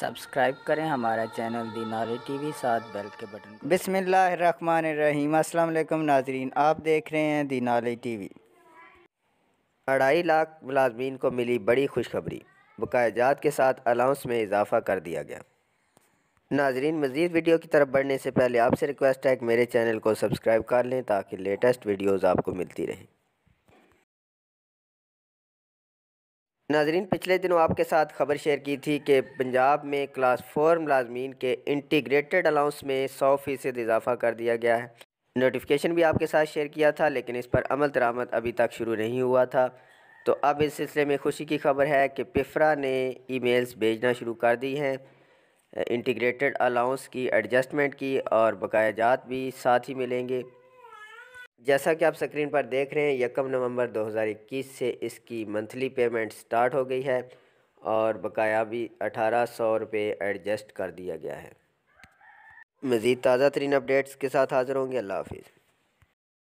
subscribe करें हमारा channel दिनारे टीवी साथ बेल के बटन अस्सलाम वालेकुम नाजरीन आप देख रहे हैं दिनारे टीवी अढ़ाई लाख मुलाजमीन को मिली बड़ी खुशखबरी बकायाजात के साथ अलाउंस में इजाफा कर दिया गया नाजरीन मज़ीद वीडियो की तरफ बढ़ने से पहले आपसे रिक्वेस्ट है कि मेरे चैनल को सब्सक्राइब कर लें ताकि लेटेस्ट वीडियोज़ आपको मिलती रहें नाजरीन पिछले दिनों आपके साथ खबर शेयर की थी कि पंजाब में क्लास फोर मुलाजमीन के इंटीग्रेटेड अलाउंस में सौ फ़ीसद इजाफा कर दिया गया है नोटिफिकेशन भी आपके साथ शेयर किया था लेकिन इस पर अमल दरामद अभी तक शुरू नहीं हुआ था तो अब इस सिलसिले में खुशी की खबर है कि पिफरा ने ईमेल्स भेजना शुरू कर दी हैं इंटीग्रेटेड अलाउंस की एडजस्टमेंट की और बकाया जात भी साथ ही मिलेंगे जैसा कि आप स्क्रीन पर देख रहे हैं यकम नवंबर 2021 से इसकी मंथली पेमेंट स्टार्ट हो गई है और बकाया भी अठारह सौ रुपये एडजस्ट कर दिया गया है मज़ीद ताज़ा तरीन अपडेट्स के साथ हाज़िर होंगे अल्लाह हाफिज़